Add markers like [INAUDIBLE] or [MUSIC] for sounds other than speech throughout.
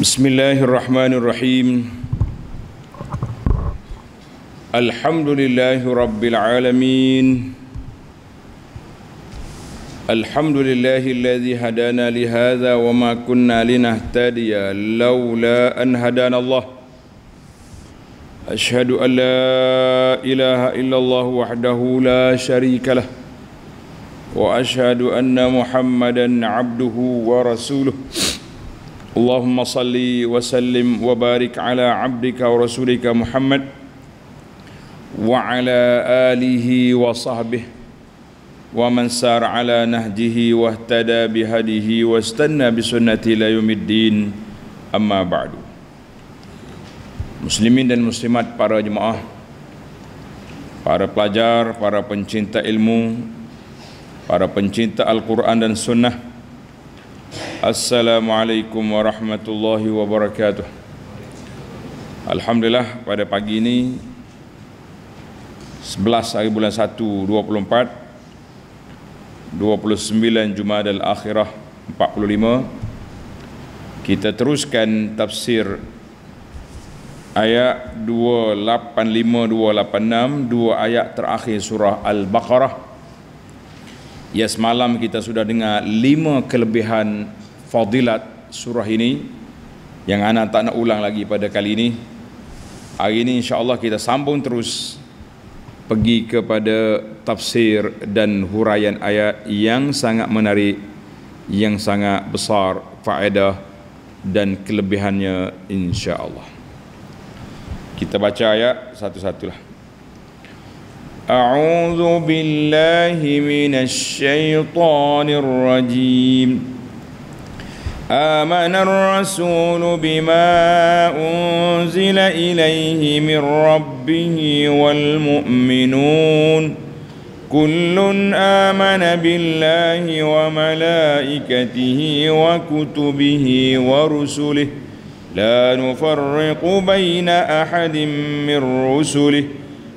بسم الله الرحمن الرحيم الحمد لله رب العالمين الحمد لله الذي هدانا لهذا وما كنا لنهتدي لولا أن هدانا الله أشهد أن لا إله إلا الله وحده لا شريك له وأشهد أن محمدا عبده ورسوله اللهم صل وسلم وبارك على عبدك ورسولك محمد وعلى اله وصحبه ومن سار على نهجه واهتدى بهديه واستنى بسنته الى يوم الدين اما بعد مسلمين والمسلمات para jemaah para pelajar para pencinta ilmu para pencinta Al-Qur'an dan Sunnah Assalamualaikum warahmatullahi wabarakatuh. Alhamdulillah pada pagi ini 11 hari bulan 1 29 Jumaat al-Akhirah 45 kita teruskan tafsir ayat 285 286 dua ayat terakhir surah al-Baqarah Ya semalam kita sudah dengar lima kelebihan fadilat surah ini yang anak tak nak ulang lagi pada kali ini. Hari ini insya-Allah kita sambung terus pergi kepada tafsir dan huraian ayat yang sangat menarik yang sangat besar faedah dan kelebihannya insya-Allah. Kita baca ayat satu-satulah. أعوذ بالله من الشيطان الرجيم آمن الرسول بما أنزل إليه من ربه والمؤمنون كل آمن بالله وملائكته وكتبه ورسله لا نفرق بين أحد من رسله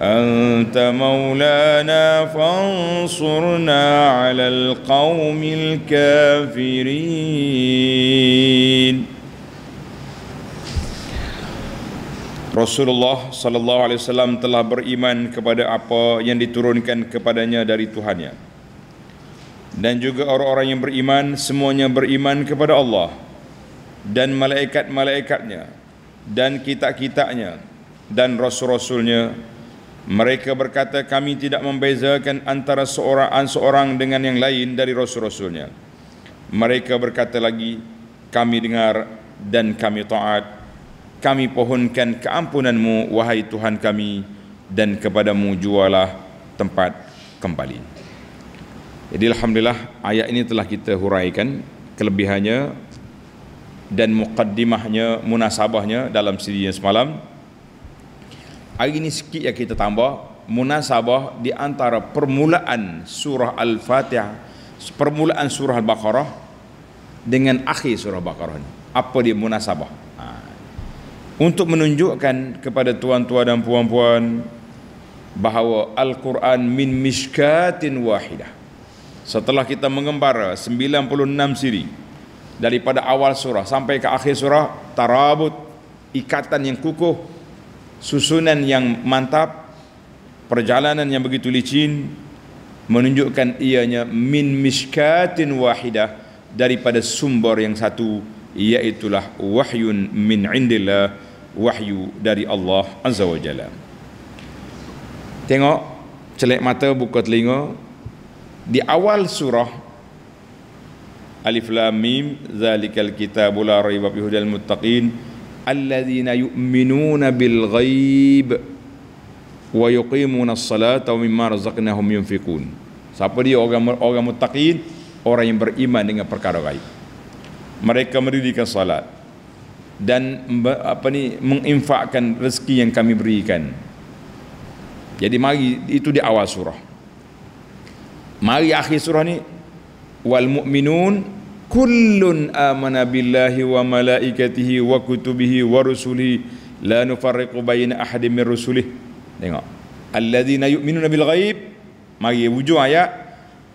أنت مولانا فانصرنا على القوم الكافرين Rasulullah sallallahu alaihi wasallam telah beriman kepada apa yang diturunkan kepadanya dari Tuhannya. Dan juga orang-orang yang beriman semuanya beriman kepada Allah dan malaikat-malaikatnya dan kitab-kitabnya dan rasul-rasulnya mereka berkata kami tidak membezakan antara seorang seorang dengan yang lain dari rasul-rasulnya. Mereka berkata lagi kami dengar dan kami taat. Kami pohonkan keampunanmu wahai Tuhan kami dan kepadamu jualah tempat kembali. Jadi Alhamdulillah ayat ini telah kita huraikan kelebihannya dan muqaddimahnya, munasabahnya dalam sidinya semalam. Semalam. Hari ini sikit yang kita tambah Munasabah di antara permulaan surah Al-Fatihah Permulaan surah Al-Baqarah Dengan akhir surah Al-Baqarah Apa dia munasabah ha. Untuk menunjukkan kepada tuan-tuan dan puan-puan Bahawa Al-Quran min mishkatin wahidah Setelah kita mengembara 96 siri daripada awal surah sampai ke akhir surah tarabut ikatan yang kukuh susunan yang mantap perjalanan yang begitu licin menunjukkan ianya min miskatin wahidah daripada sumber yang satu iaitulah wahyun min indillah wahyu dari Allah azza wa jalla tengok celik mata buka telinga di awal surah alif lam mim zalikal kitabul la raiba fihi muttaqin alladzina yu'minuna bil ghaib wa yuqimuna as-salata mimma razaqnahum yunfiqun. Siapa dia orang orang muttaqin? Orang yang beriman dengan perkara ghaib. Mereka mendirikan salat dan apa ni menginfakkan rezeki yang kami berikan. Jadi mari itu di awal surah. Mari akhir surah ni wal mu'minun kullun amana billahi wa malaikatihi wa kutubihi wa rusulihi la nufarriqu baina ahadin min rusulih tengok alladhina yu'minuna bil ghaib mari hujung ayat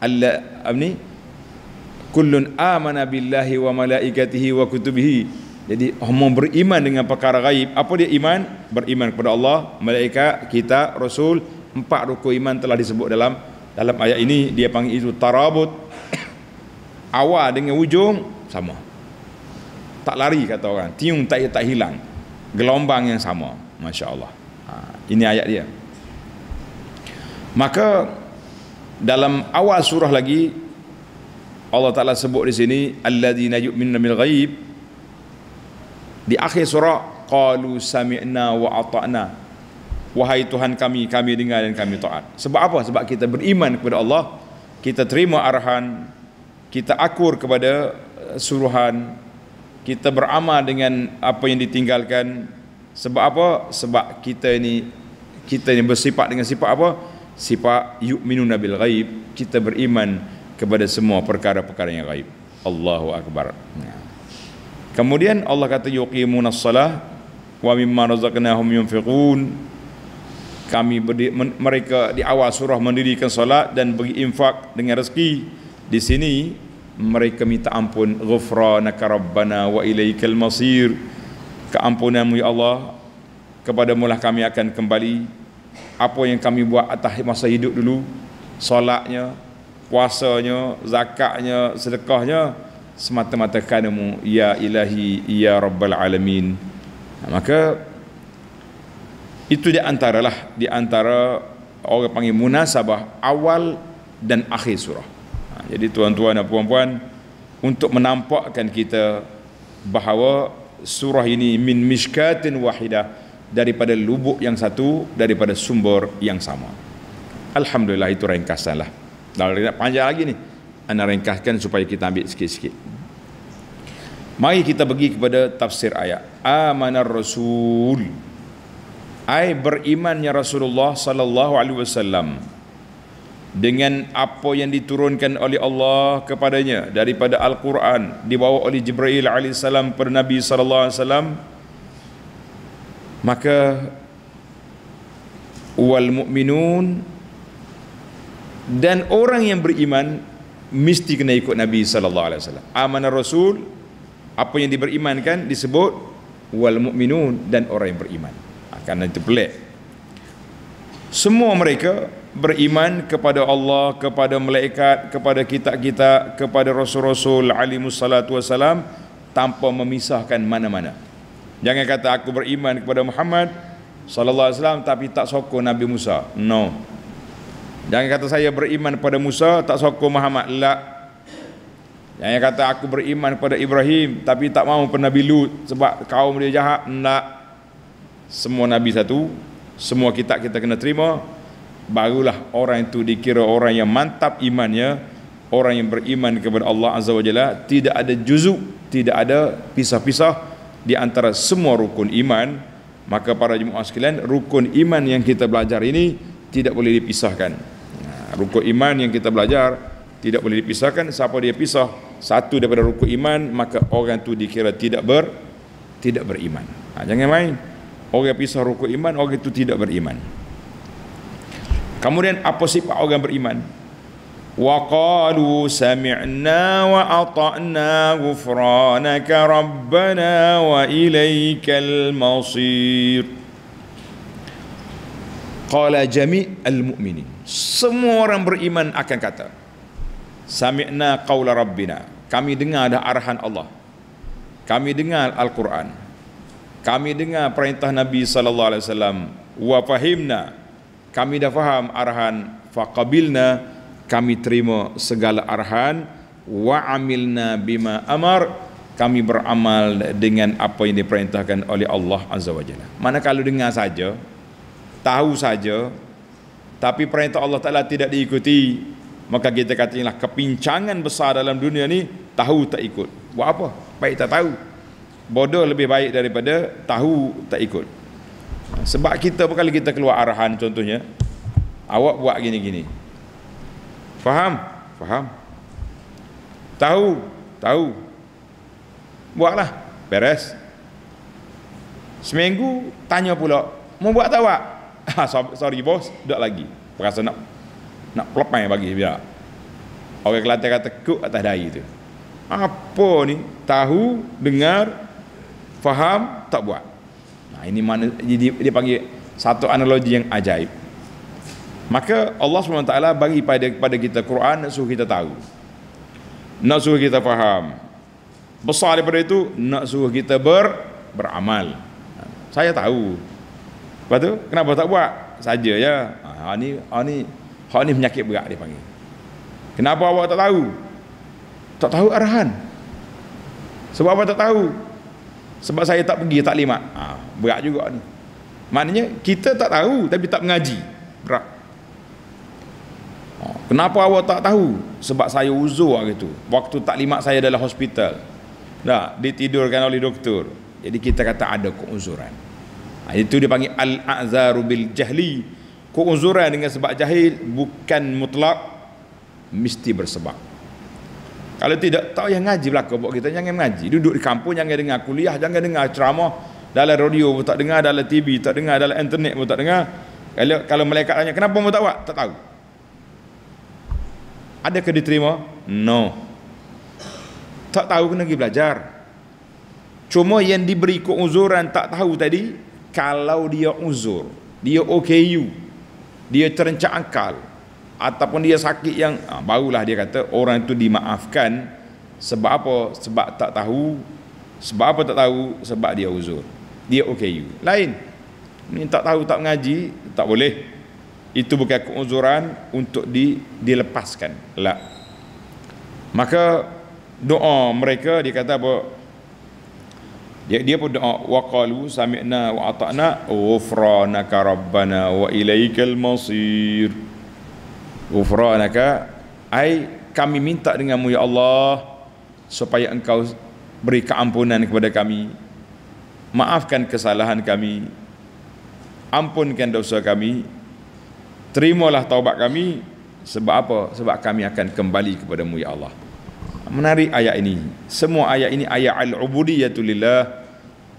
alla apa kullun amana billahi wa malaikatihi wa kutubihi jadi orang beriman dengan perkara ghaib apa dia iman beriman kepada Allah malaikat kita rasul empat rukun iman telah disebut dalam dalam ayat ini dia panggil itu tarabut awal dengan ujung sama tak lari kata orang tiung tak tak hilang gelombang yang sama masya-Allah ha, ini ayat dia maka dalam awal surah lagi Allah Taala sebut di sini alladzina yu'minuna bil ghaib di akhir surah qalu sami'na wa ata'na wahai tuhan kami kami dengar dan kami taat sebab apa sebab kita beriman kepada Allah kita terima arahan kita akur kepada eh, suruhan kita beramal dengan apa yang ditinggalkan sebab apa sebab kita ini kita ini bersifat dengan sifat apa sifat yu'minun bil ghaib kita beriman kepada semua perkara-perkara yang ghaib Allahu akbar ya. kemudian Allah kata yuqimun as-salah wa mimma razaqnahum yunfiqun kami berdi, men, mereka di awal surah mendirikan solat dan beri infak dengan rezeki di sini mereka minta ampun ghufranaka rabbana wa ilaikal masir keampunanmu ya Allah kepada mulah kami akan kembali apa yang kami buat atas masa hidup dulu solatnya puasanya zakatnya sedekahnya semata-mata kanamu ya ilahi ya rabbal alamin maka itu di antaralah di antara orang panggil munasabah awal dan akhir surah jadi tuan-tuan dan puan-puan untuk menampakkan kita bahawa surah ini min mishkatin wahidah daripada lubuk yang satu daripada sumber yang sama. Alhamdulillah itu ringkasanlah. Kalau nak panjang lagi ni, Anda ringkaskan supaya kita ambil sikit-sikit. Mari kita pergi kepada tafsir ayat. Amanar rasul. Ai berimannya Rasulullah sallallahu alaihi wasallam dengan apa yang diturunkan oleh Allah kepadanya daripada Al-Quran dibawa oleh Jibril alaihissalam per Nabi sallallahu alaihi wasallam maka wal mu'minun dan orang yang beriman mesti kena ikut Nabi sallallahu alaihi wasallam amanah rasul apa yang diberimankan disebut wal mu'minun dan orang yang beriman akan ha, itu pelik semua mereka beriman kepada Allah, kepada malaikat, kepada kitab-kitab, kepada Rasul-Rasul alimus salatu wassalam tanpa memisahkan mana-mana. Jangan kata aku beriman kepada Muhammad sallallahu alaihi wasallam tapi tak sokong Nabi Musa. No. Jangan kata saya beriman kepada Musa tak sokong Muhammad. La. Jangan kata aku beriman kepada Ibrahim tapi tak mau kepada Nabi Lut sebab kaum dia jahat. Tak. Semua nabi satu, semua kita kita kena terima, barulah orang itu dikira orang yang mantap imannya orang yang beriman kepada Allah Azza wa Jalla tidak ada juzuk tidak ada pisah-pisah di antara semua rukun iman maka para jemaah sekalian rukun iman yang kita belajar ini tidak boleh dipisahkan rukun iman yang kita belajar tidak boleh dipisahkan siapa dia pisah satu daripada rukun iman maka orang itu dikira tidak ber tidak beriman ha, jangan main orang pisah rukun iman orang itu tidak beriman Kemudian apa sifat orang beriman? Wa qalu sami'na wa ata'na ghufranaka rabbana wa ilaikal masir. Qala jami' al mu'minin. Semua orang beriman akan kata Sami'na qawla rabbina Kami dengar dah arahan Allah Kami dengar Al-Quran Kami dengar perintah Nabi Sallallahu Alaihi Wasallam. Wa fahimna kami dah faham arahan faqabilna kami terima segala arahan wa amilna bima amar kami beramal dengan apa yang diperintahkan oleh Allah Azza Wajalla. Mana kalau dengar saja, tahu saja, tapi perintah Allah Ta'ala tidak diikuti, maka kita katakanlah kepincangan besar dalam dunia ni tahu tak ikut. Buat apa? Baik tak tahu. Bodoh lebih baik daripada tahu tak ikut. Sebab kita berkali kita keluar arahan contohnya Awak buat gini-gini Faham? Faham Tahu? Tahu Buatlah Beres Seminggu tanya pula Mau buat tak awak? [LAUGHS] Ah, sorry bos, tak lagi Perasa nak Nak pelepah yang bagi dia? Orang Kelantan kata kuk atas dahi tu Apa ni? Tahu, dengar Faham, tak buat Nah, ini mana jadi dia panggil satu analogi yang ajaib. Maka Allah SWT bagi pada kepada kita Quran nak suruh kita tahu. Nak suruh kita faham. Besar daripada itu nak suruh kita ber, beramal. Saya tahu. Lepas tu kenapa tak buat? Saja ya. Ha ni ha ni ha ni penyakit berat dia panggil. Kenapa awak tak tahu? Tak tahu arahan. Sebab awak tak tahu? sebab saya tak pergi taklimat ha, berat juga ni maknanya kita tak tahu tapi tak mengaji berat ha, kenapa awak tak tahu sebab saya uzur hari tu waktu taklimat saya adalah hospital dah ditidurkan oleh doktor jadi kita kata ada keuzuran ha, itu dipanggil al-a'zaru bil jahli keuzuran dengan sebab jahil bukan mutlak mesti bersebab kalau tidak tahu yang ngaji belakang buat kita jangan ngaji, Duduk di kampung jangan dengar kuliah, jangan dengar ceramah dalam radio pun tak dengar, dalam TV tak dengar, dalam internet pun tak dengar. Kalau kalau mereka tanya kenapa kamu tak buat? Tak tahu. Adakah diterima? No. Tak tahu kena pergi belajar. Cuma yang diberi keuzuran tak tahu tadi kalau dia uzur, dia OKU, dia terencak akal, ataupun dia sakit yang ha, barulah dia kata orang itu dimaafkan sebab apa sebab tak tahu sebab apa tak tahu sebab dia uzur dia OKU lain ni tak tahu tak mengaji tak boleh itu bukan keuzuran untuk di, dilepaskan la maka doa mereka dia kata apa dia, dia pun doa waqalu sami'na wa ata'na ghufranaka rabbana wa ilaikal masir ghufranaka ai kami minta denganmu ya Allah supaya engkau beri keampunan kepada kami maafkan kesalahan kami ampunkan dosa kami terimalah taubat kami sebab apa sebab kami akan kembali kepadamu ya Allah menarik ayat ini semua ayat ini ayat al-ubudiyatu lillah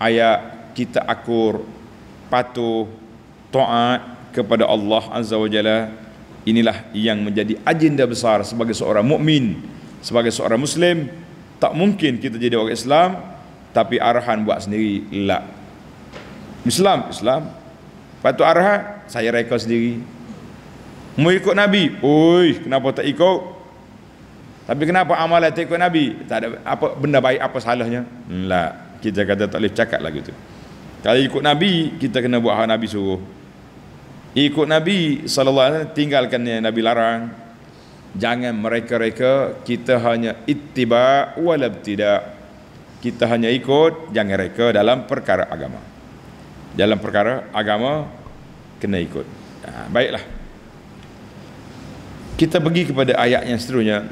ayat kita akur patuh taat kepada Allah azza wa inilah yang menjadi agenda besar sebagai seorang mukmin, sebagai seorang muslim tak mungkin kita jadi orang Islam tapi arahan buat sendiri lah. Islam, Islam. Patu arahan saya reka sendiri. Mau ikut Nabi? Oi, kenapa tak ikut? Tapi kenapa amalan tak ikut Nabi? Tak ada apa benda baik apa salahnya? Lah, kita kata tak boleh cakap lagi tu. Kalau ikut Nabi, kita kena buat hal Nabi suruh ikut Nabi sallallahu alaihi wasallam tinggalkan yang Nabi larang jangan mereka-reka kita hanya ittiba wal tidak kita hanya ikut jangan reka dalam perkara agama dalam perkara agama kena ikut ha, baiklah kita pergi kepada ayat yang seterusnya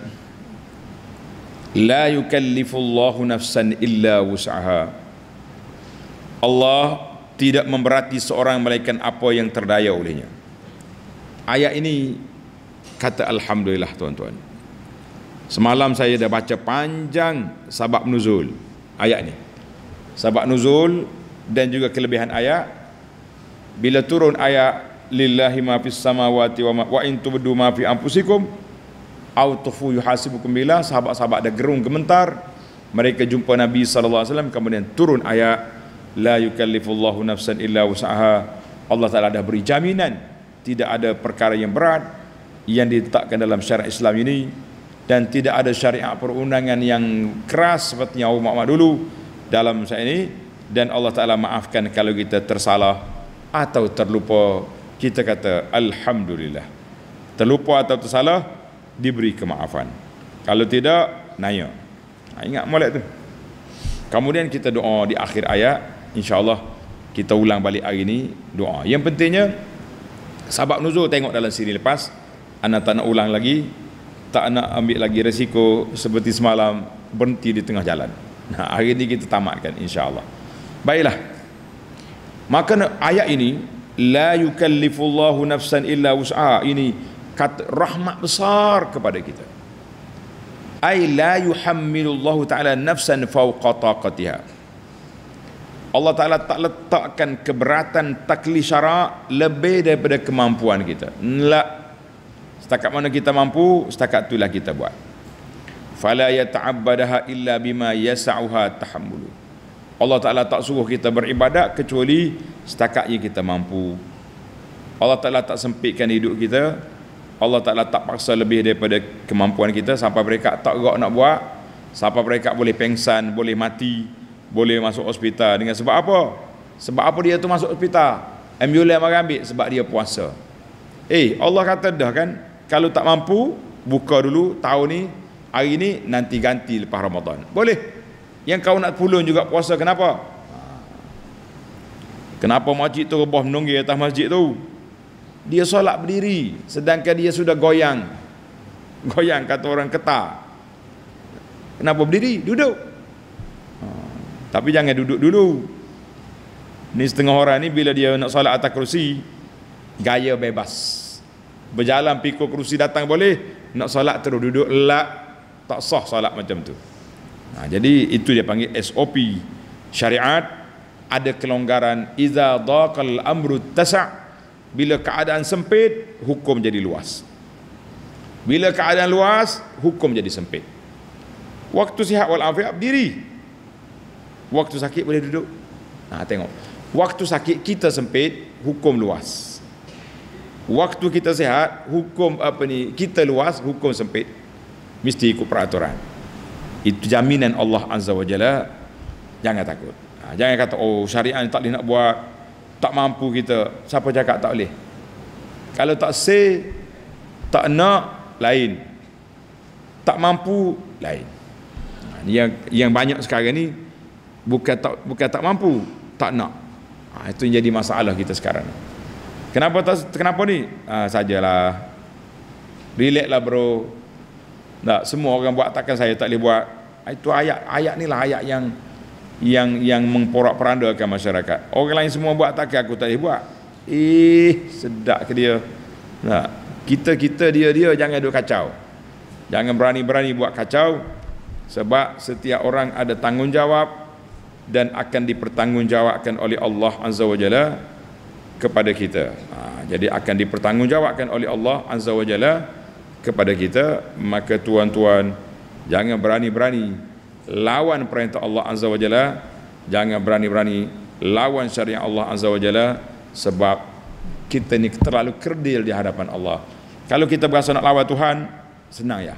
la yukallifullahu nafsan illa wus'aha Allah tidak memberati seorang melainkan apa yang terdaya olehnya. Ayat ini kata Alhamdulillah tuan-tuan. Semalam saya dah baca panjang sabab nuzul ayat ni. Sabab nuzul dan juga kelebihan ayat. Bila turun ayat lillahi ma fis samawati wa ma wa in tubdu ma fi anfusikum aw tufu yuhasibukum billah sahabat-sahabat ada gerung gemetar mereka jumpa Nabi sallallahu alaihi wasallam kemudian turun ayat la yukallifullahu nafsan illa wus'aha Allah Taala dah beri jaminan tidak ada perkara yang berat yang ditetapkan dalam syariat Islam ini dan tidak ada syariat perundangan yang keras seperti yang umat umat dulu dalam syariat ini dan Allah Taala maafkan kalau kita tersalah atau terlupa kita kata alhamdulillah terlupa atau tersalah diberi kemaafan kalau tidak naya ingat molek tu kemudian kita doa di akhir ayat insyaAllah kita ulang balik hari ini doa. Yang pentingnya, sahabat nuzul tengok dalam siri lepas, anak tak nak ulang lagi, tak nak ambil lagi resiko seperti semalam berhenti di tengah jalan. Nah, hari ini kita tamatkan insyaAllah. Baiklah. Maka ayat ini, La yukallifullahu nafsan illa us'a ini kata rahmat besar kepada kita. Ay la yuhammilullahu ta'ala nafsan fauqa taqatihah. Allah Ta'ala tak letakkan keberatan takli syara lebih daripada kemampuan kita. Nelak. Setakat mana kita mampu, setakat itulah kita buat. Fala yata'abbadaha illa bima yasa'uha tahammulu. Allah Ta'ala tak suruh kita beribadat kecuali setakat yang kita mampu. Allah Ta'ala tak sempitkan hidup kita. Allah Ta'ala tak paksa lebih daripada kemampuan kita sampai mereka tak gerak nak buat. Sampai mereka boleh pengsan, boleh Mati boleh masuk hospital dengan sebab apa? Sebab apa dia tu masuk hospital? Ambulans mari ambil sebab dia puasa. Eh, Allah kata dah kan, kalau tak mampu buka dulu tahun ni, hari ni nanti ganti lepas Ramadan. Boleh. Yang kau nak pulun juga puasa kenapa? Kenapa masjid tu rebah menunggu atas masjid tu? Dia solat berdiri sedangkan dia sudah goyang. Goyang kata orang ketar. Kenapa berdiri? Duduk. Tapi jangan duduk dulu. Ni setengah orang ni bila dia nak solat atas kerusi, gaya bebas. Berjalan pikul kerusi datang boleh, nak solat terus duduk lak tak sah solat macam tu. Nah, ha, jadi itu dia panggil SOP syariat ada kelonggaran iza daqal amru tasa bila keadaan sempit hukum jadi luas bila keadaan luas hukum jadi sempit waktu sihat wal afiat berdiri Waktu sakit boleh duduk Nah ha, tengok Waktu sakit kita sempit Hukum luas Waktu kita sehat Hukum apa ni Kita luas Hukum sempit Mesti ikut peraturan Itu jaminan Allah Azza wa Jalla Jangan takut ha, Jangan kata Oh syariah tak boleh nak buat Tak mampu kita Siapa cakap tak boleh Kalau tak say Tak nak Lain Tak mampu Lain ha, yang yang banyak sekarang ni bukan tak bukan tak mampu tak nak ha, itu yang jadi masalah kita sekarang kenapa tak kenapa ni ha, sajalah relax lah bro tak semua orang buat takkan saya tak boleh buat ha, itu ayat ayat ni lah ayat yang yang yang memporak perandakan masyarakat orang lain semua buat takkan aku tak boleh buat eh sedap ke dia tak kita kita dia dia jangan duk kacau jangan berani-berani buat kacau sebab setiap orang ada tanggungjawab dan akan dipertanggungjawabkan oleh Allah Azza wa Jalla kepada kita. Ha, jadi akan dipertanggungjawabkan oleh Allah Azza wa Jalla kepada kita, maka tuan-tuan jangan berani-berani lawan perintah Allah Azza wa Jalla, jangan berani-berani lawan syariat Allah Azza wa Jalla sebab kita ni terlalu kerdil di hadapan Allah. Kalau kita berasa nak lawan Tuhan, senang ya.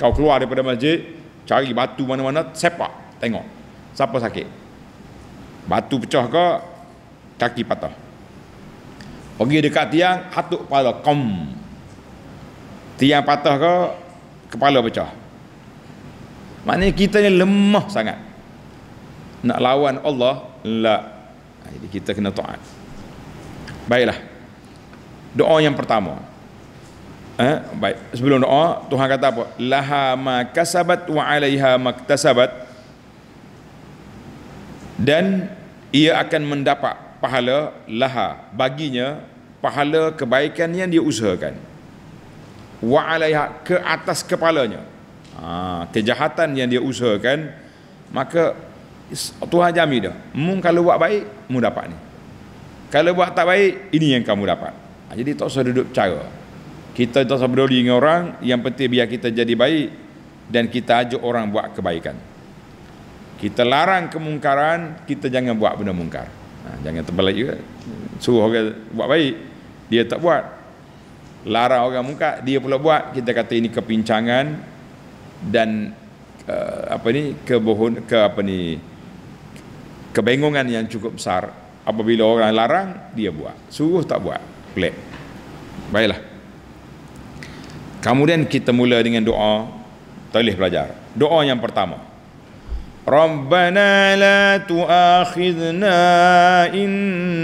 Kau keluar daripada masjid, cari batu mana-mana, sepak, tengok. Siapa sakit? Batu pecah ke Kaki patah Pergi dekat tiang Hatuk kepala Kom Tiang patah ke Kepala pecah Maknanya kita ni lemah sangat Nak lawan Allah La ha, Jadi kita kena taat Baiklah Doa yang pertama eh, Baik Sebelum doa Tuhan kata apa Laha ma wa alaiha maktasabat dan ia akan mendapat pahala laha baginya pahala kebaikan yang dia usahakan wa alaiha ke atas kepalanya ha, kejahatan yang dia usahakan maka Tuhan jami dia mung kalau buat baik mu dapat ni kalau buat tak baik ini yang kamu dapat ha, jadi tak usah duduk cara kita tak usah peduli dengan orang yang penting biar kita jadi baik dan kita ajak orang buat kebaikan kita larang kemungkaran kita jangan buat benda mungkar ha, jangan terbalik juga suruh orang buat baik dia tak buat larang orang mungkar dia pula buat kita kata ini kepincangan dan uh, apa ni kebohon ke apa ni kebengongan yang cukup besar apabila orang larang dia buat suruh tak buat pelik baiklah kemudian kita mula dengan doa tolih belajar doa yang pertama ربنا لا تؤاخذنا إن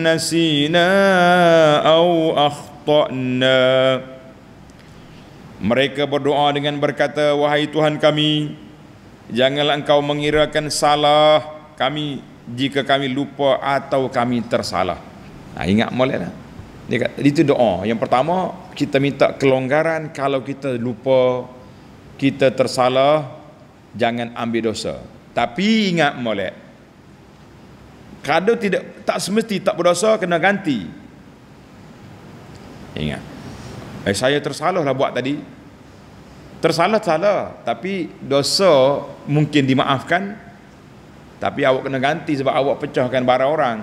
نسينا أو أخطأنا Mereka berdoa dengan berkata, Wahai Tuhan kami, janganlah engkau mengirakan salah kami jika kami lupa atau kami tersalah. Nah, ha, ingat boleh lah. Dia kata, itu doa. Yang pertama, kita minta kelonggaran kalau kita lupa, kita tersalah, jangan ambil dosa. Tapi ingat molek. Kado tidak tak semesti tak berdosa kena ganti. Ingat. Eh saya tersalah lah buat tadi. Tersalah salah, tapi dosa mungkin dimaafkan. Tapi awak kena ganti sebab awak pecahkan barang orang.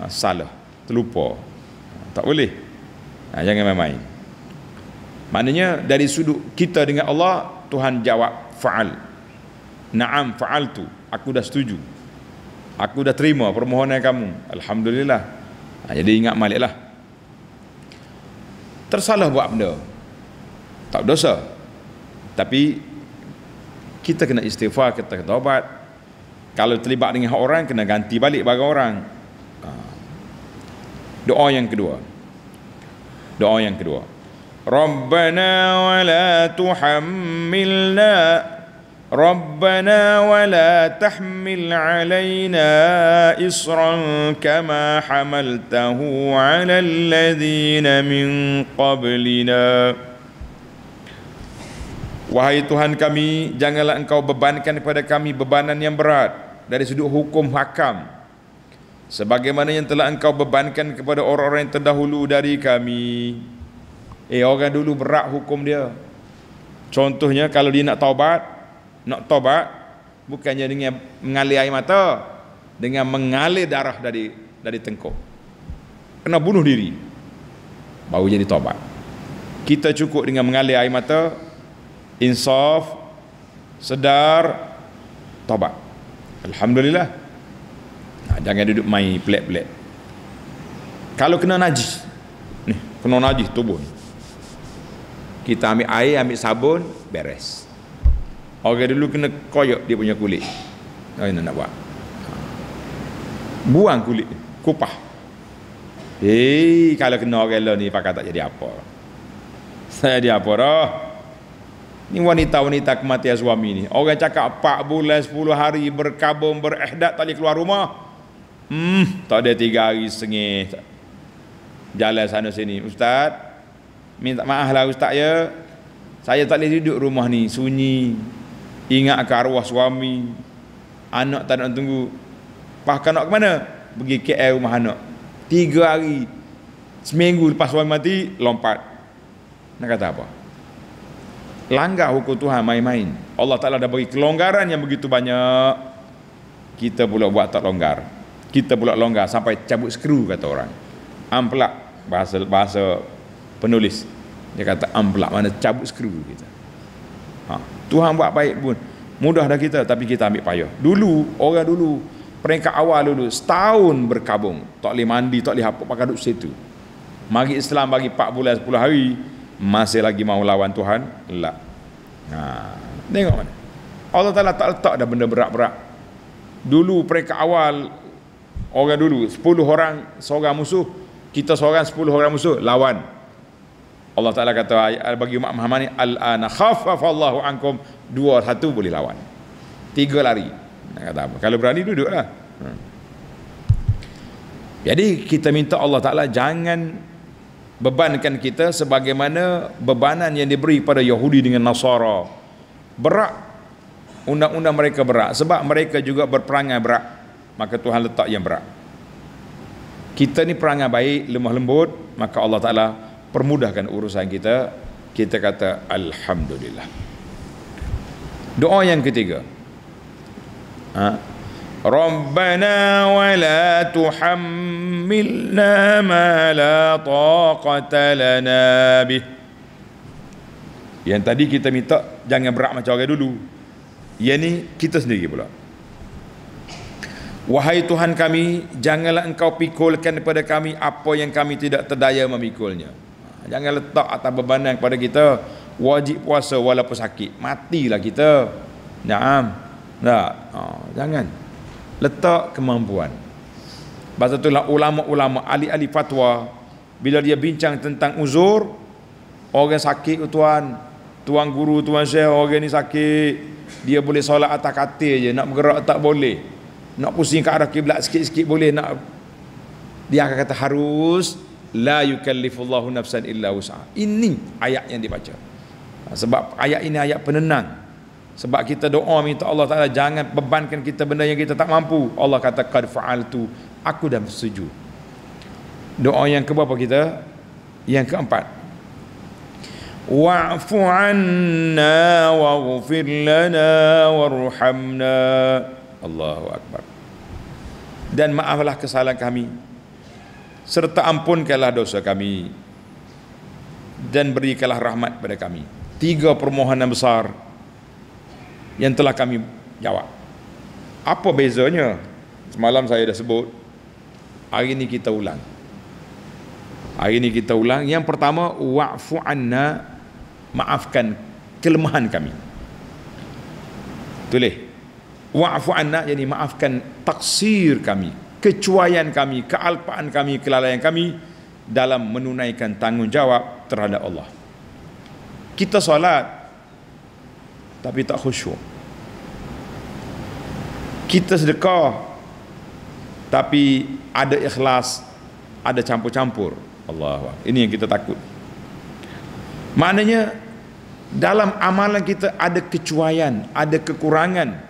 Ha, salah, terlupa. Tak boleh. Ha, jangan main-main. Maknanya dari sudut kita dengan Allah, Tuhan jawab faal Naam fa'altu Aku dah setuju Aku dah terima permohonan kamu Alhamdulillah ha, Jadi ingat Malik lah. Tersalah buat benda Tak dosa Tapi Kita kena istighfar Kita kena taubat Kalau terlibat dengan orang Kena ganti balik bagi orang ha. Doa yang kedua Doa yang kedua Rabbana wa la tuhammilna ربنا ولا تحمل علينا اصرا كما حملته على الذين من قبلنا Wahai Tuhan kami, janganlah engkau bebankan kepada kami bebanan yang berat dari sudut hukum hakam. Sebagaimana yang telah engkau bebankan kepada orang-orang yang terdahulu dari kami. Eh, orang dulu berat hukum dia. Contohnya, kalau dia nak taubat, nak tobat bukannya dengan mengalir air mata dengan mengalir darah dari dari tengkuk kena bunuh diri baru jadi tobat kita cukup dengan mengalir air mata insaf sedar tobat alhamdulillah nah, jangan duduk main pelak pelak kalau kena najis ni kena najis tubuh kita ambil air ambil sabun beres Orang dulu kena koyok dia punya kulit. Ayah nak, buat. Buang kulit, kupah. Hei, kalau kena orang lain ni pakai tak jadi apa. Saya jadi apa dah? Ni wanita-wanita kematian suami ni. Orang cakap 4 bulan sepuluh hari berkabung berihdat tak boleh keluar rumah. Hmm, tak ada tiga hari sengih. Jalan sana sini, Ustaz. Minta maaf lah Ustaz ya. Saya tak boleh duduk rumah ni, sunyi ingat ke arwah suami anak tak nak tunggu pahkan nak ke mana pergi KL rumah anak tiga hari seminggu lepas suami mati lompat nak kata apa langgar hukum Tuhan main-main Allah Ta'ala dah bagi kelonggaran yang begitu banyak kita pula buat tak longgar kita pula longgar sampai cabut skru kata orang amplak bahasa bahasa penulis dia kata amplak mana cabut skru kita Tuhan buat baik pun mudah dah kita tapi kita ambil payah dulu orang dulu peringkat awal dulu setahun berkabung tak boleh mandi tak boleh hapuk pakai duduk situ mari Islam bagi 4 bulan 10 hari masih lagi mahu lawan Tuhan lah ha. tengok mana Allah Ta'ala tak letak dah benda berak berak. dulu peringkat awal orang dulu 10 orang seorang musuh kita seorang 10 orang musuh lawan Allah Taala kata bagi umat Muhammad ni al ana Allahu ankum dua satu boleh lawan. Tiga lari. kata apa? Kalau berani duduklah. Hmm. Jadi kita minta Allah Taala jangan bebankan kita sebagaimana bebanan yang diberi pada Yahudi dengan Nasara. Berat undang-undang mereka berat sebab mereka juga berperangai berat. Maka Tuhan letak yang berat. Kita ni perangai baik, lemah lembut, maka Allah Taala permudahkan urusan kita kita kata alhamdulillah doa yang ketiga ha rabbana la tuhammilna ma la taqata lana bih yang tadi kita minta jangan berat macam orang dulu yang ni kita sendiri pula Wahai Tuhan kami, janganlah engkau pikulkan kepada kami apa yang kami tidak terdaya memikulnya jangan letak atas bebanan kepada kita wajib puasa walaupun sakit matilah kita naam tak oh, jangan letak kemampuan bahasa lah ulama-ulama ahli-ahli fatwa bila dia bincang tentang uzur orang sakit tuan tuan guru tuan syekh orang ni sakit dia boleh solat atas katil je nak bergerak tak boleh nak pusing ke arah kiblat sikit-sikit boleh nak dia akan kata harus la yukallifullahu nafsan illa wus'a ini ayat yang dibaca ha, sebab ayat ini ayat penenang sebab kita doa minta Allah Taala jangan bebankan kita benda yang kita tak mampu Allah kata qad tu aku dah setuju doa yang keberapa kita yang keempat wa'fu anna waghfir lana warhamna Allahu akbar dan maaflah kesalahan kami serta ampunkanlah dosa kami dan berikanlah rahmat pada kami. Tiga permohonan besar yang telah kami jawab. Apa bezanya? Semalam saya dah sebut. Hari ini kita ulang. Hari ini kita ulang. Yang pertama, wa'fu anna maafkan kelemahan kami. Tulis. Wa'fu anna jadi maafkan taksir kami, kecuaian kami, kealpaan kami, kelalaian kami dalam menunaikan tanggungjawab terhadap Allah. Kita solat tapi tak khusyuk. Kita sedekah tapi ada ikhlas, ada campur-campur. Allah Akbar. Ini yang kita takut. Maknanya dalam amalan kita ada kecuaian, ada kekurangan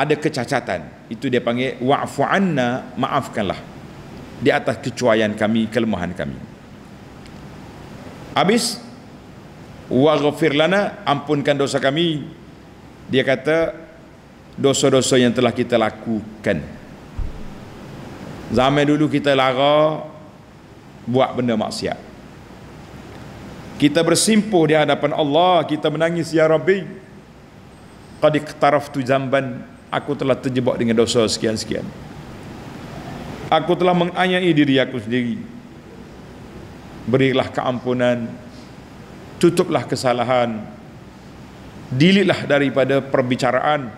ada kecacatan itu dia panggil wa'fu anna maafkanlah di atas kecuaian kami kelemahan kami habis waghfir lana ampunkan dosa kami dia kata dosa-dosa yang telah kita lakukan zaman dulu kita lara buat benda maksiat kita bersimpuh di hadapan Allah kita menangis ya rabbi qad iqtaraftu zamban aku telah terjebak dengan dosa sekian-sekian aku telah menganyai diri aku sendiri berilah keampunan tutuplah kesalahan dililah daripada perbicaraan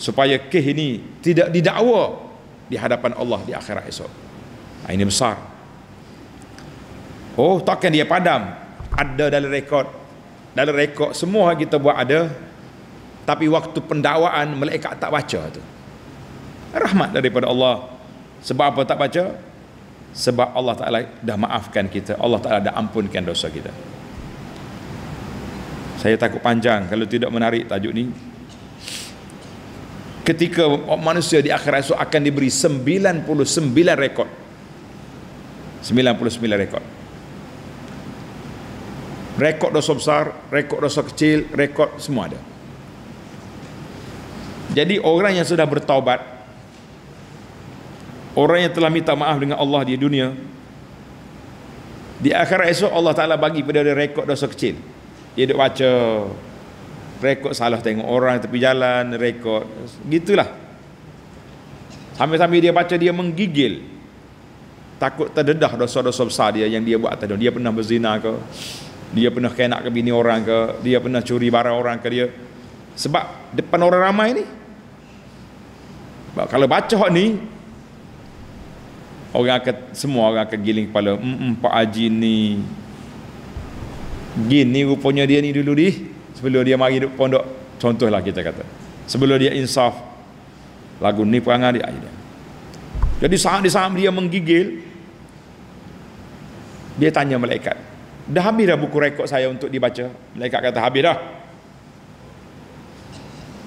supaya keh ini tidak didakwa di hadapan Allah di akhirat esok ini besar oh takkan dia padam ada dalam rekod dalam rekod semua kita buat ada tapi waktu pendakwaan malaikat tak baca tu rahmat daripada Allah sebab apa tak baca sebab Allah Ta'ala dah maafkan kita Allah Ta'ala dah ampunkan dosa kita saya takut panjang kalau tidak menarik tajuk ni ketika manusia di akhirat esok akan diberi 99 rekod 99 rekod rekod dosa besar rekod dosa kecil rekod semua ada jadi orang yang sudah bertaubat Orang yang telah minta maaf dengan Allah di dunia Di akhirat esok Allah Ta'ala bagi pada dia rekod dosa kecil Dia duduk baca Rekod salah tengok orang tepi jalan Rekod gitulah. Sambil-sambil dia baca dia menggigil Takut terdedah dosa-dosa besar dia yang dia buat tadi Dia pernah berzina ke Dia pernah kenak ke bini orang ke Dia pernah curi barang orang ke dia Sebab depan orang ramai ni kalau baca hak ni orang akan semua orang akan giling kepala mm, mm, Pak haji ni gini rupanya dia ni dulu ni sebelum dia mari duduk pondok contohlah kita kata sebelum dia insaf lagu ni perangai dia, dia jadi saat dia saat dia menggigil dia tanya malaikat dah habis dah buku rekod saya untuk dibaca malaikat kata habis dah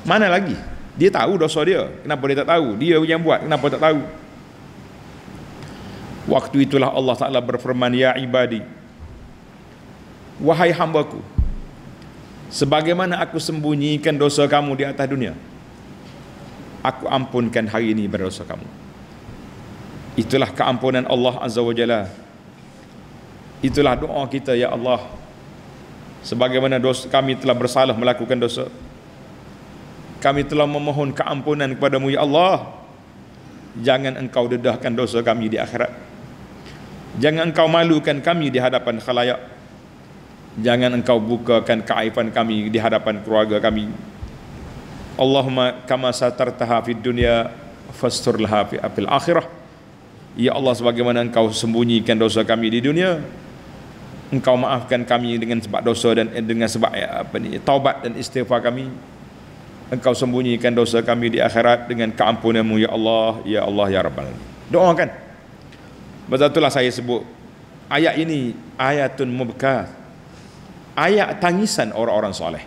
mana lagi dia tahu dosa dia. Kenapa dia tak tahu? Dia yang buat. Kenapa tak tahu? Waktu itulah Allah Ta'ala berfirman, Ya ibadi, wahai hambaku, sebagaimana aku sembunyikan dosa kamu di atas dunia, aku ampunkan hari ini berdosa kamu. Itulah keampunan Allah Azza wa Jalla. Itulah doa kita, Ya Allah. Sebagaimana dosa kami telah bersalah melakukan dosa, kami telah memohon keampunan kepadamu ya Allah jangan engkau dedahkan dosa kami di akhirat jangan engkau malukan kami di hadapan khalayak jangan engkau bukakan keaifan kami di hadapan keluarga kami Allahumma kama satartaha fid dunia, fastur laha fi abil akhirah ya Allah sebagaimana engkau sembunyikan dosa kami di dunia engkau maafkan kami dengan sebab dosa dan dengan sebab eh, apa ni taubat dan istighfar kami engkau sembunyikan dosa kami di akhirat dengan keampunanmu ya Allah ya Allah ya Rabbal doa kan sebab itulah saya sebut ayat ini ayatun mubkat ayat tangisan orang-orang soleh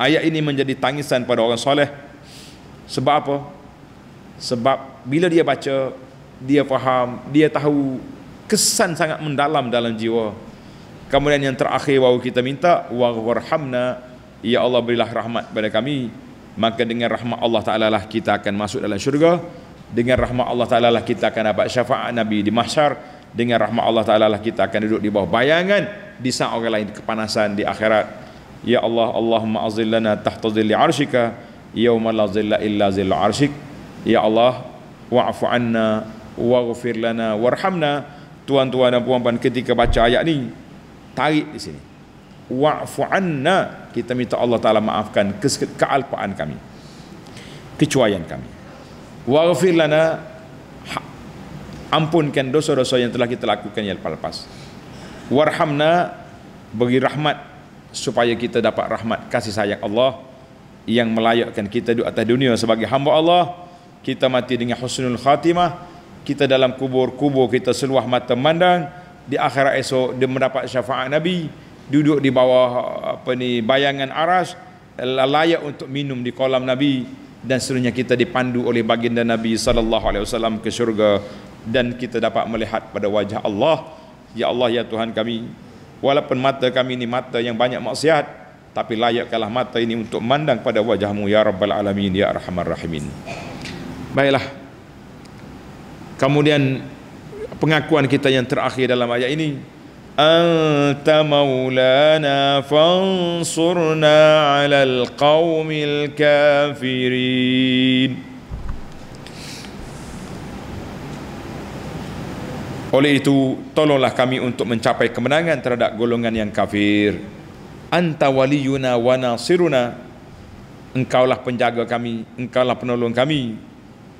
ayat ini menjadi tangisan pada orang soleh sebab apa sebab bila dia baca dia faham dia tahu kesan sangat mendalam dalam jiwa kemudian yang terakhir wau kita minta warhamna Ya Allah berilah rahmat kepada kami Maka dengan rahmat Allah Ta'ala lah kita akan masuk dalam syurga Dengan rahmat Allah Ta'ala lah kita akan dapat syafaat Nabi di mahsyar Dengan rahmat Allah Ta'ala lah kita akan duduk di bawah bayangan Di saat orang lain kepanasan di akhirat Ya Allah Allahumma azillana tahta zilli arshika Yawma la zilla illa zilla arshik Ya Allah Wa'afu anna lana warhamna Tuan-tuan dan puan-puan ketika baca ayat ni Tarik di sini wa'fu anna kita minta Allah Taala maafkan kealpaan kami kecuaian kami waghfir lana ha, ampunkan dosa-dosa yang telah kita lakukan yang lepas-lepas warhamna bagi rahmat supaya kita dapat rahmat kasih sayang Allah yang melayakkan kita di atas dunia sebagai hamba Allah kita mati dengan husnul khatimah kita dalam kubur kubur kita seluah mata memandang di akhirat esok dia mendapat syafaat nabi duduk di bawah apa ni bayangan aras layak untuk minum di kolam Nabi dan seterusnya kita dipandu oleh baginda Nabi sallallahu alaihi wasallam ke syurga dan kita dapat melihat pada wajah Allah ya Allah ya Tuhan kami walaupun mata kami ini mata yang banyak maksiat tapi layakkanlah mata ini untuk mandang pada wajahmu ya rabbal alamin ya arhamar rahimin baiklah kemudian pengakuan kita yang terakhir dalam ayat ini أنت مولانا فانصرنا على القوم الكافرين Oleh itu, tolonglah kami untuk mencapai kemenangan terhadap golongan yang kafir. Anta waliyuna wa nasiruna. Engkaulah penjaga kami, engkaulah penolong kami.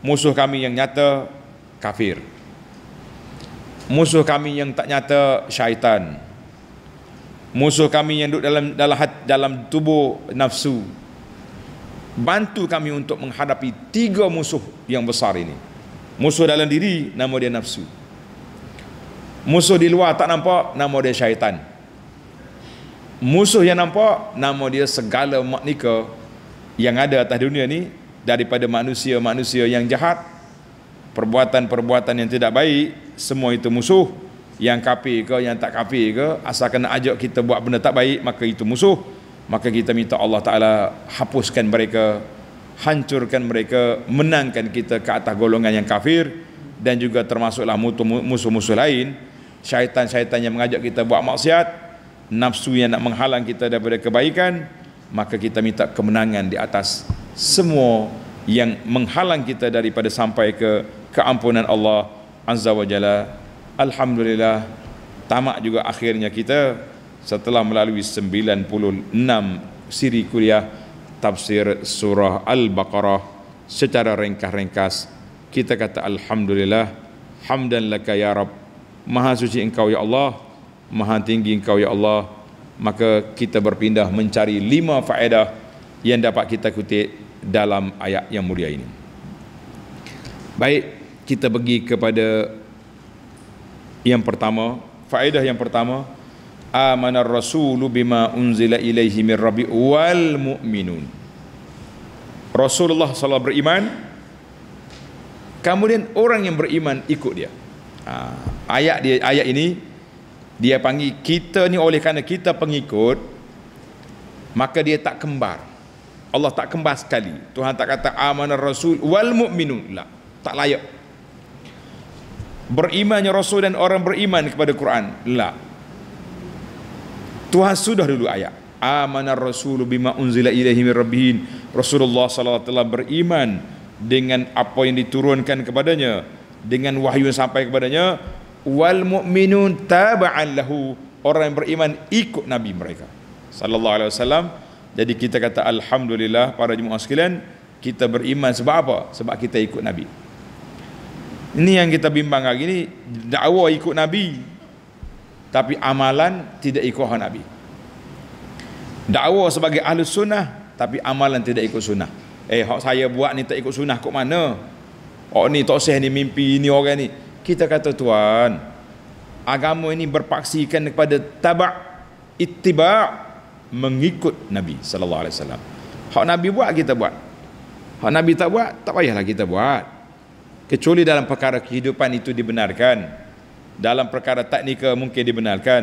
Musuh kami yang nyata, kafir musuh kami yang tak nyata syaitan musuh kami yang duduk dalam dalam dalam tubuh nafsu bantu kami untuk menghadapi tiga musuh yang besar ini musuh dalam diri nama dia nafsu musuh di luar tak nampak nama dia syaitan musuh yang nampak nama dia segala maknika yang ada atas dunia ni daripada manusia-manusia yang jahat perbuatan-perbuatan yang tidak baik semua itu musuh yang kafir ke yang tak kafir ke asal kena ajak kita buat benda tak baik maka itu musuh maka kita minta Allah Ta'ala hapuskan mereka hancurkan mereka menangkan kita ke atas golongan yang kafir dan juga termasuklah musuh-musuh lain syaitan-syaitan yang mengajak kita buat maksiat nafsu yang nak menghalang kita daripada kebaikan maka kita minta kemenangan di atas semua yang menghalang kita daripada sampai ke keampunan Allah Azza wa Jalla. Alhamdulillah tamak juga akhirnya kita setelah melalui 96 siri kuliah tafsir surah Al-Baqarah secara ringkas-ringkas kita kata Alhamdulillah Hamdan laka ya Rab Maha suci engkau ya Allah Maha tinggi engkau ya Allah Maka kita berpindah mencari lima faedah Yang dapat kita kutip dalam ayat yang mulia ini Baik kita pergi kepada yang pertama faedah yang pertama amana rasulu bima unzila ilaihi mir rabbi wal mu'minun Rasulullah sallallahu beriman kemudian orang yang beriman ikut dia ha, ayat dia ayat ini dia panggil kita ni oleh kerana kita pengikut maka dia tak kembar Allah tak kembar sekali Tuhan tak kata amana rasul wal mu'minun lah tak layak Berimannya Rasul dan orang beriman kepada Quran La Tuhan sudah dulu ayat Amana Rasul bima unzila ilaihi min rabbihin Rasulullah sallallahu alaihi wasallam beriman dengan apa yang diturunkan kepadanya dengan wahyu yang sampai kepadanya wal mu'minun taba'an lahu orang yang beriman ikut nabi mereka sallallahu alaihi wasallam jadi kita kata alhamdulillah para jemaah sekalian kita beriman sebab apa sebab kita ikut nabi ini yang kita bimbang hari ini dakwah ikut Nabi tapi amalan tidak ikut hawa Nabi. Dakwah sebagai ahli sunnah tapi amalan tidak ikut sunnah. Eh hak saya buat ni tak ikut sunnah kok mana? Oh ni tok ni mimpi ini orang ni. Kita kata tuan, agama ini berpaksikan kepada tabak ittiba mengikut Nabi sallallahu alaihi wasallam. Hak Nabi buat kita buat. Hak Nabi tak buat tak payahlah kita buat kecuali dalam perkara kehidupan itu dibenarkan dalam perkara teknikal mungkin dibenarkan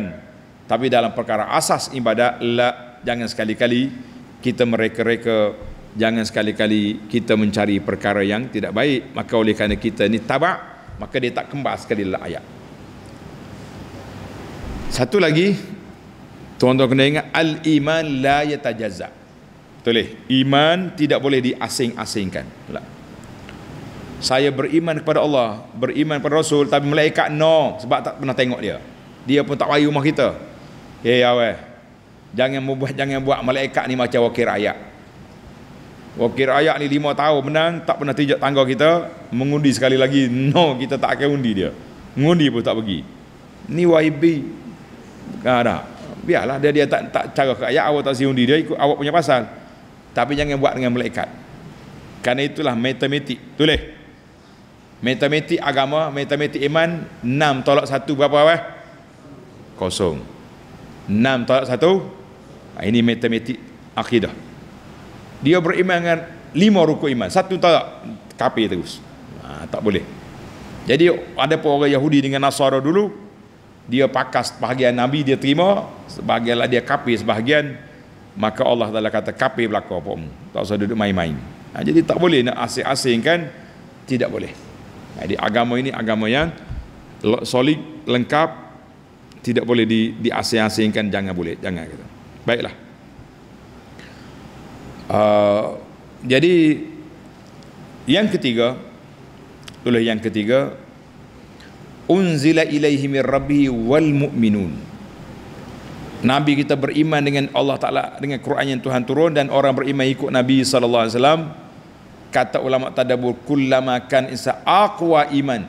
tapi dalam perkara asas ibadat la jangan sekali-kali kita mereka-reka jangan sekali-kali kita mencari perkara yang tidak baik maka oleh kerana kita ni tabak maka dia tak kembar sekali la ayat satu lagi tuan-tuan kena ingat al iman la yatajazza betul eh? iman tidak boleh diasing-asingkan lah saya beriman kepada Allah, beriman kepada Rasul tapi malaikat no sebab tak pernah tengok dia. Dia pun tak wayu rumah kita. Ya hey, awal. Jangan buat jangan buat malaikat ni macam wakil rakyat. Wakil rakyat ni lima tahun menang tak pernah tijak tangga kita, mengundi sekali lagi no kita tak akan undi dia. Mengundi pun tak pergi. Ni YB. Bukan ha, ada. Biarlah dia dia tak tak cara ke ayat awak tak si undi dia ikut awak punya pasal. Tapi jangan buat dengan malaikat. Karena itulah matematik. Tulis matematik agama, matematik iman 6 tolak 1 berapa awal? kosong 6 tolak 1 ah, ini matematik akidah dia beriman dengan 5 rukun iman 1 tolak kapi terus ha, tak boleh jadi ada pun orang Yahudi dengan Nasara dulu dia pakas sebahagian Nabi dia terima sebahagian dia kapi sebahagian maka Allah Ta'ala kata kapi belakang pun tak usah duduk main-main ha, jadi tak boleh nak asing-asing kan tidak boleh jadi agama ini agama yang solid, lengkap, tidak boleh di, di asingkan jangan boleh, jangan gitu. Baiklah. Uh, jadi yang ketiga, oleh yang ketiga, unzila ilaihi min rabbi wal mu'minun. Nabi kita beriman dengan Allah Ta'ala, dengan Quran yang Tuhan turun dan orang beriman ikut Nabi SAW, kata ulama tadabbur kullama kan insa aqwa iman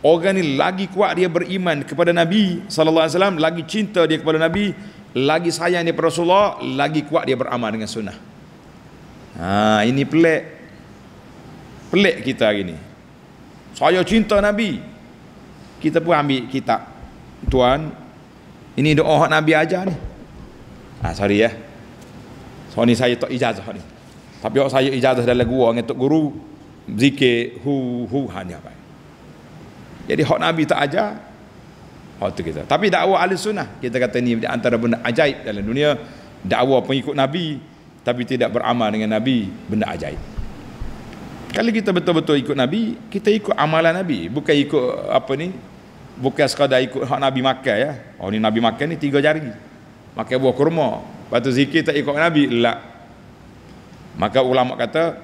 orang ni lagi kuat dia beriman kepada nabi sallallahu alaihi wasallam lagi cinta dia kepada nabi lagi sayang dia kepada rasulullah lagi kuat dia beramal dengan sunnah ha ini pelik pelik kita hari ni saya cinta nabi kita pun ambil kitab tuan ini doa nabi aja ni ha sorry ya Soal ni saya tak ijazah ni. Tapi orang saya ijazah dalam gua dengan tok guru zikir hu hu hanya baik. Jadi hak nabi tak ajar hak tu kita. Tapi dakwah ahli sunnah kita kata ni antara benda ajaib dalam dunia dakwah pengikut nabi tapi tidak beramal dengan nabi benda ajaib. Kalau kita betul-betul ikut nabi, kita ikut amalan nabi, bukan ikut apa ni? Bukan sekadar ikut hak nabi makan ya. Oh ni nabi makan ni tiga jari. Makan buah kurma. batu zikir tak ikut nabi. Lah Maka ulama kata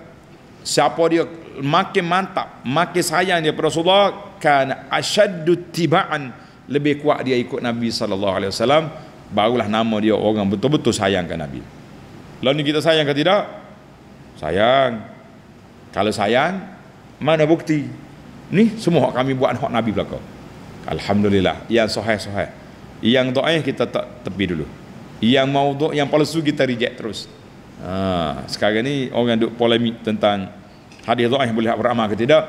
siapa dia makin mantap, makin sayang dia kepada Rasulullah kan asyaddu tibaan lebih kuat dia ikut Nabi sallallahu alaihi wasallam barulah nama dia orang betul-betul sayangkan Nabi. Lalu kita sayang ke tidak? Sayang. Kalau sayang, mana bukti? Ni semua hak kami buat hak Nabi belaka. Alhamdulillah, yang sahih-sahih. Yang dhaif kita tak tepi dulu. Yang maudhu yang palsu kita reject terus. Ha, sekarang ni orang duk polemik tentang hadis dhaif boleh beramal ke tidak.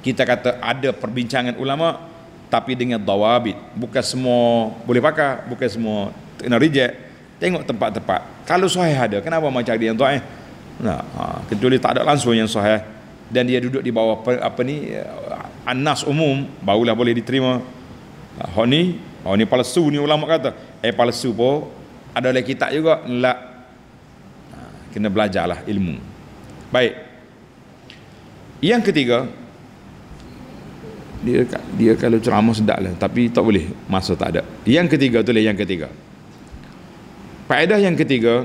Kita kata ada perbincangan ulama tapi dengan dawabit. Bukan semua boleh pakai, bukan semua kena reject. Tengok tempat-tempat. Kalau sahih ada, kenapa macam cari yang dhaif? Nah, ha, kecuali tak ada langsung yang sahih dan dia duduk di bawah apa ni eh, anas umum barulah boleh diterima. Ha, ni, ha, ni palsu ni ulama kata. Eh palsu pun ada lagi kitab juga la kena belajarlah ilmu. Baik. Yang ketiga dia dia kalau ceramah sedap lah, tapi tak boleh masa tak ada yang ketiga tu lah yang ketiga faedah yang ketiga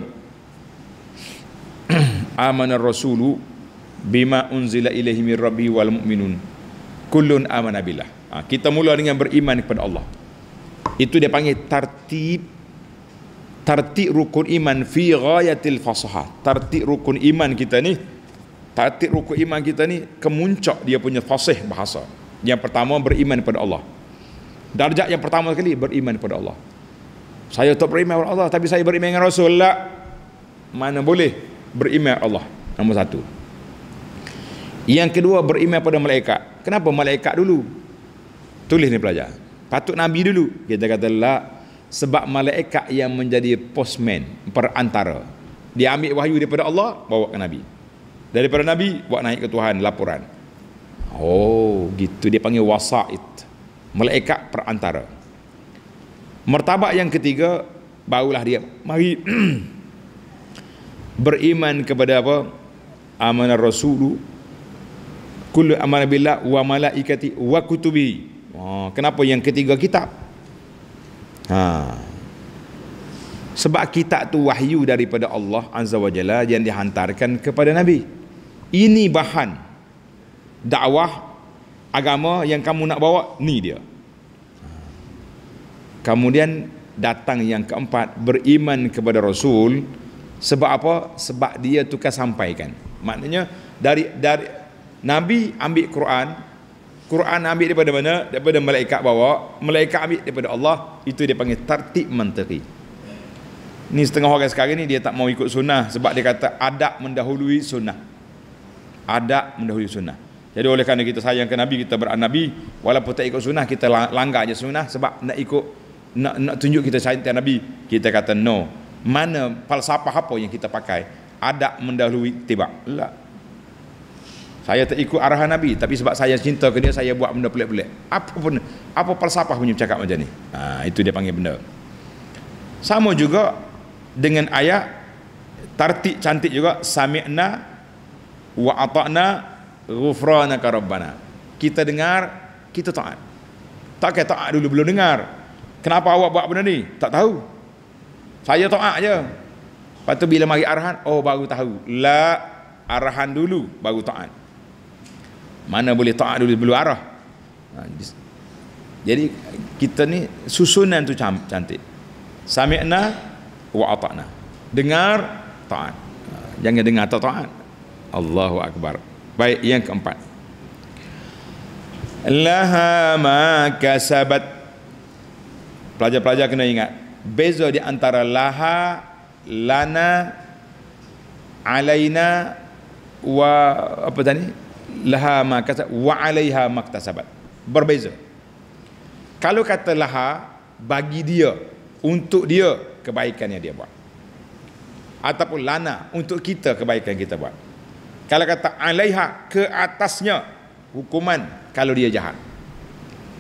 [CLEARS THROAT] amana rasulu bima unzila ilaihi min rabbi wal mu'minun kullun amana billah ha, kita mula dengan beriman kepada Allah itu dia panggil tartib tartik rukun iman fi ghayatil fasaha tartik rukun iman kita ni tartik rukun iman kita ni kemuncak dia punya fasih bahasa yang pertama beriman kepada Allah darjat yang pertama sekali beriman kepada Allah saya tak beriman kepada Allah tapi saya beriman dengan Rasul lah mana boleh beriman Allah nombor satu yang kedua beriman kepada malaikat kenapa malaikat dulu tulis ni pelajar patut Nabi dulu kita kata lah sebab malaikat yang menjadi posman perantara dia ambil wahyu daripada Allah bawa ke nabi daripada nabi bawa naik ke Tuhan laporan oh gitu dia panggil wasait malaikat perantara martabat yang ketiga barulah dia mari [CLEARS THROAT] beriman kepada apa amanah rasulu kullu amanah billah wa malaikati wa kutubi oh, kenapa yang ketiga kitab Ha. Sebab kitab tu wahyu daripada Allah Azza wa Jalla yang dihantarkan kepada Nabi. Ini bahan dakwah agama yang kamu nak bawa, ni dia. Kemudian datang yang keempat, beriman kepada Rasul. Sebab apa? Sebab dia tukar sampaikan. Maknanya dari dari Nabi ambil Quran, Quran ambil daripada mana? Daripada malaikat bawa, malaikat ambil daripada Allah, itu dia panggil tartib menteri. Ni setengah orang sekarang ni dia tak mau ikut sunnah sebab dia kata adab mendahului sunnah. Adab mendahului sunnah. Jadi oleh kerana kita sayang ke Nabi, kita beran Nabi, walaupun tak ikut sunnah, kita langgar je sunnah sebab nak ikut, nak, nak tunjuk kita sayang ke Nabi. Kita kata no. Mana palsapah apa yang kita pakai? Adab mendahului tiba. Lah. Saya tak ikut arahan Nabi Tapi sebab saya cinta ke dia Saya buat benda pelik-pelik Apa pun Apa persapah punya cakap macam ni ha, Itu dia panggil benda Sama juga Dengan ayat Tartik cantik juga Sami'na Wa ata'na Ghufrana ka Rabbana Kita dengar Kita taat Tak kaya taat ah, dulu Belum dengar Kenapa awak buat benda ni Tak tahu Saya taat je Lepas tu bila mari arahan Oh baru tahu La arahan dulu baru taat mana boleh taat dulu belu arah ha, jadi kita ni susunan tu cantik sami'na wa ata'na dengar taat ha, jangan dengar atau taat Allahu akbar baik yang keempat laha ma kasabat pelajar-pelajar kena ingat beza di antara laha lana alaina wa apa tadi laha ma kasab wa alaiha maktasabat berbeza kalau kata laha bagi dia untuk dia kebaikan yang dia buat ataupun lana untuk kita kebaikan kita buat kalau kata alaiha ke atasnya hukuman kalau dia jahat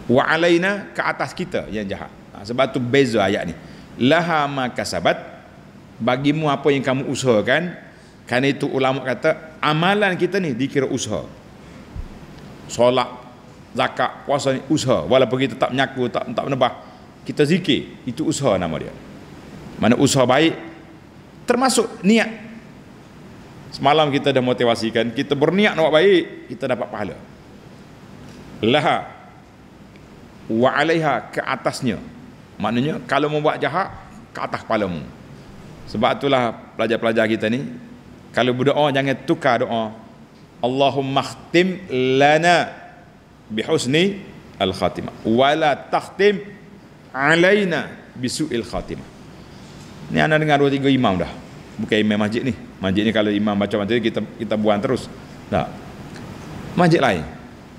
wa alaina ke atas kita yang jahat ha, sebab tu beza ayat ni laha ma kasabat bagimu apa yang kamu usahakan kerana itu ulama kata amalan kita ni dikira usaha solat zakat puasa ni usaha walaupun kita tak menyaku tak tak menebah kita zikir itu usaha nama dia mana usaha baik termasuk niat semalam kita dah motivasikan kita berniat nak baik kita dapat pahala laha wa alaiha ke atasnya maknanya kalau mau buat jahat ke atas kepalamu sebab itulah pelajar-pelajar kita ni kalau berdoa jangan tukar doa Allahumma khatim lana bihusni al-khatimah wala takhtim alaina bisu'il khatimah ni anda dengar dua tiga imam dah bukan imam masjid ni masjid ni kalau imam baca macam masjid kita kita buang terus tak masjid lain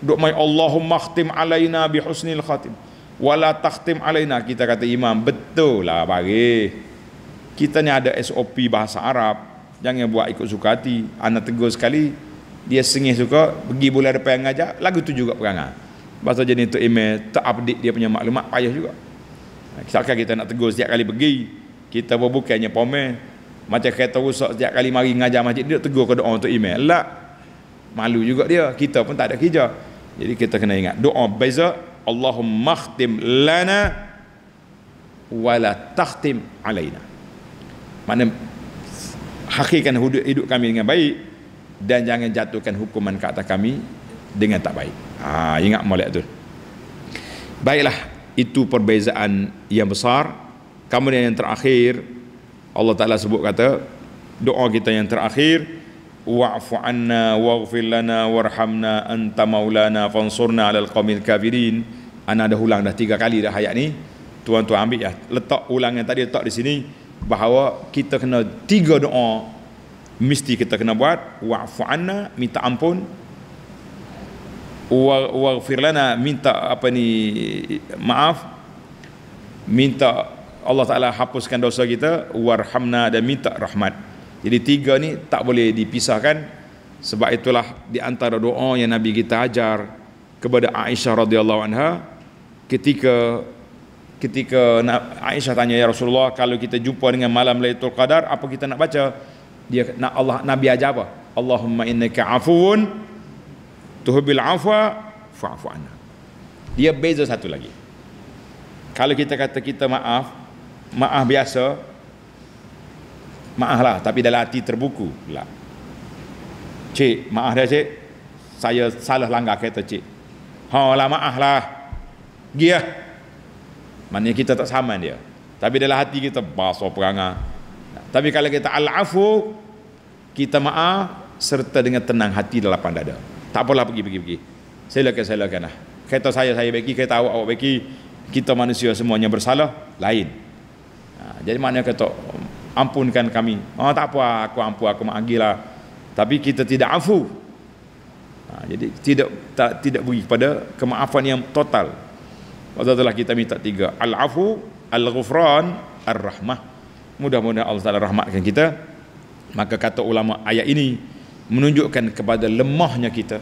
duk mai Allahumma khatim alaina bihusni al-khatimah wala takhtim alaina kita kata imam betul lah bagi kita ni ada SOP bahasa Arab jangan buat ikut suka hati anak tegur sekali dia sengih suka pergi bulan depan ngajar lagu tu juga perangai bahasa jenis tu email tak update dia punya maklumat payah juga misalkan kita nak tegur setiap kali pergi kita pun bukannya pomel macam kereta rusak setiap kali mari ngajar masjid dia tegur ke doa untuk email lah malu juga dia kita pun tak ada kerja jadi kita kena ingat doa beza Allahumma khtim lana wala takhtim alaina mana hakikan hidup kami dengan baik dan jangan jatuhkan hukuman ke atas kami dengan tak baik. Ha, ingat molek tu. Baiklah, itu perbezaan yang besar. Kemudian yang terakhir, Allah Ta'ala sebut kata, doa kita yang terakhir, wa'fu anna waghfir lana warhamna anta maulana fansurna alal qawmil kafirin ana dah ulang dah tiga kali dah ayat ni tuan-tuan ambil ya letak ulangan tadi letak di sini bahawa kita kena tiga doa mesti kita kena buat wa'fu anna minta ampun Wa waghfir lana minta apa ni maaf minta Allah Taala hapuskan dosa kita warhamna dan minta rahmat jadi tiga ni tak boleh dipisahkan sebab itulah di antara doa yang nabi kita ajar kepada Aisyah radhiyallahu anha ketika ketika Aisyah tanya ya Rasulullah kalau kita jumpa dengan malam Lailatul Qadar apa kita nak baca dia nak Allah Nabi ajar apa? Allahumma innaka afuwun tuhibbul afwa fa'fu anna. Dia beza satu lagi. Kalau kita kata kita maaf, maaf biasa maaflah tapi dalam hati terbuku lah. Cik, maaf dah cik. Saya salah langgar kereta cik. Ha lah maaflah. Gia. Lah. Maknanya kita tak saman dia. Tapi dalam hati kita basuh perangai tapi kalau kita al-afu, kita maaf serta dengan tenang hati dalam lapang dada. Tak apalah pergi-pergi-pergi. Silakan-silakanlah. Kata saya, saya baiki. kata awak, awak baiki. Kita manusia semuanya bersalah. Lain. Ha, jadi mana kata, ampunkan kami. Oh, tak apa, aku ampun, aku maagilah. Tapi kita tidak afu. Ha, jadi tidak tak, tidak beri kepada kemaafan yang total. Waktu itulah kita minta tiga. Al-afu, al-ghufran, ar-rahmah mudah-mudahan Allah Taala rahmatkan kita maka kata ulama ayat ini menunjukkan kepada lemahnya kita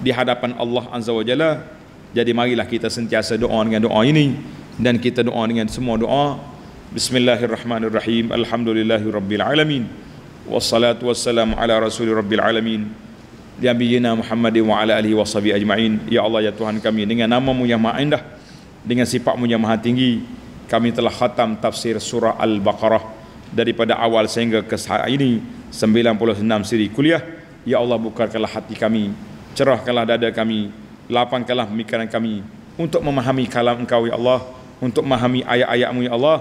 di hadapan Allah Azza wa Jalla jadi marilah kita sentiasa doa dengan doa ini dan kita doa dengan semua doa Bismillahirrahmanirrahim Alhamdulillahirrabbilalamin Wassalatu wassalamu ala rasulir ya Nabiina Muhammadin wa ala alihi wasabi ajmain ya Allah ya Tuhan kami dengan namamu yang maha indah dengan sifatmu yang maha tinggi kami telah khatam tafsir surah Al-Baqarah daripada awal sehingga ke saat ini 96 siri kuliah. Ya Allah bukakanlah hati kami, cerahkanlah dada kami, lapangkanlah pemikiran kami untuk memahami kalam engkau ya Allah, untuk memahami ayat-ayatmu ya Allah,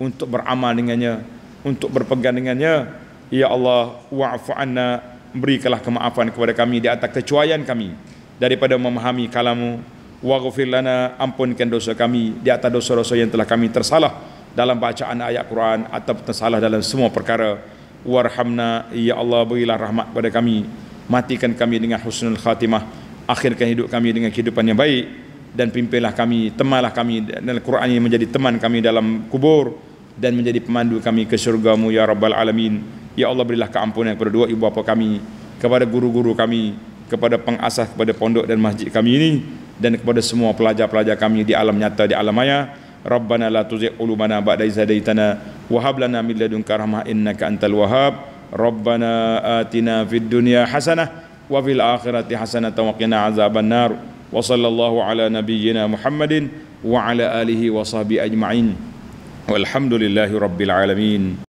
untuk beramal dengannya, untuk berpegang dengannya. Ya Allah wa'fu anna berikanlah kemaafan kepada kami di atas kecuaian kami daripada memahami kalamu waghfir lana ampunkan dosa kami di atas dosa-dosa yang telah kami tersalah dalam bacaan ayat Quran atau tersalah dalam semua perkara warhamna ya Allah berilah rahmat kepada kami matikan kami dengan husnul khatimah akhirkan hidup kami dengan kehidupan yang baik dan pimpinlah kami temalah kami dan Quran yang menjadi teman kami dalam kubur dan menjadi pemandu kami ke syurgamu ya rabbal alamin ya Allah berilah keampunan kepada dua ibu bapa kami kepada guru-guru kami kepada pengasas kepada pondok dan masjid kami ini dan kepada semua pelajar-pelajar kami di alam nyata di alam maya rabbana la tuzigh qulubana ba'da idz hadaytana wa hab lana min ladunka rahmah innaka antal wahhab rabbana atina fid dunya hasanah wa fil akhirati hasanah wa qina azaban nar wa sallallahu ala nabiyyina muhammadin wa ala alihi wa sahbi ajma'in walhamdulillahi rabbil alamin